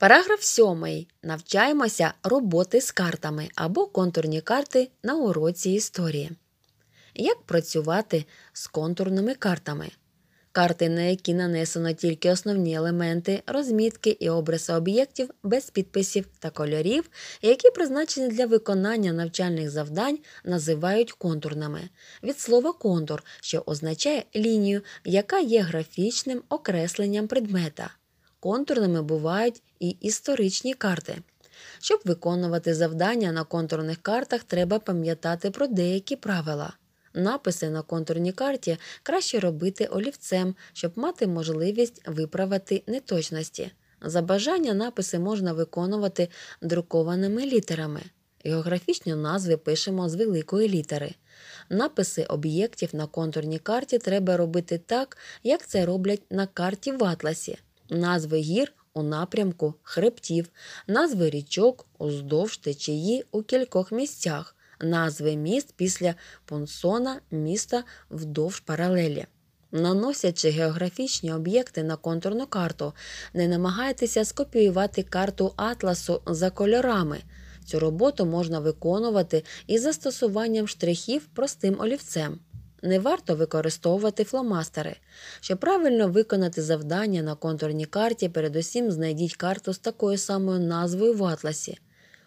Параграф 7. Навчаємося роботи з картами або контурні карти на уроці історії. Як працювати з контурними картами? Карти, на які нанесено тільки основні елементи, розмітки і обриси об'єктів без підписів та кольорів, які призначені для виконання навчальних завдань, називають контурними. Від слова контур, що означає лінію, яка є графічним окресленням предмета. Контурними бувають і історичні карти. Щоб виконувати завдання на контурних картах, треба пам'ятати про деякі правила. Написи на контурній карті краще робити олівцем, щоб мати можливість виправити неточності. За бажання написи можна виконувати друкованими літерами. Географічні назви пишемо з великої літери. Написи об'єктів на контурній карті треба робити так, як це роблять на карті в атласі назви гір у напрямку хребтів, назви річок уздовж течії у кількох місцях, назви міст після понсона міста вдовж паралелі. Наносячи географічні об'єкти на контурну карту, не намагайтеся скопіювати карту атласу за кольорами. Цю роботу можна виконувати із застосуванням штрихів простим олівцем. Не варто використовувати фломастери. Щоб правильно виконати завдання на контурній карті, передусім знайдіть карту з такою самою назвою в атласі.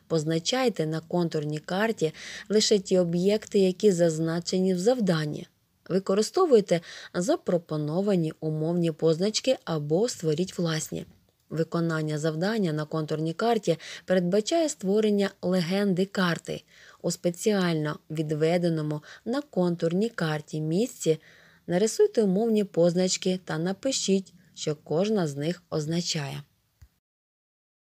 Позначайте на контурній карті лише ті об'єкти, які зазначені в завданні. Використовуйте запропоновані умовні позначки або створіть власні. Виконання завдання на контурній карті передбачає створення легенди карти у спеціально відведеному на контурній карті місці, нарисуйте умовні позначки та напишіть, що кожна з них означає.